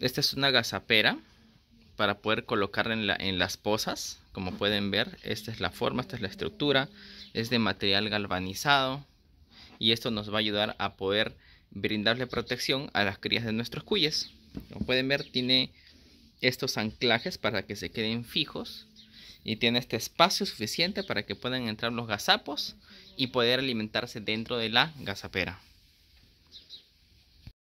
Esta es una gazapera para poder colocarla en, las pozas, Como pueden ver, esta es la forma, esta es la estructura. Es de material galvanizado. Y esto nos va a ayudar a poder brindarle protección a las crías de nuestros cuyes. Como pueden ver, tiene estos anclajes para que se queden fijos y tiene este espacio suficiente para que puedan entrar los gazapos y poder alimentarse dentro de la gazapera.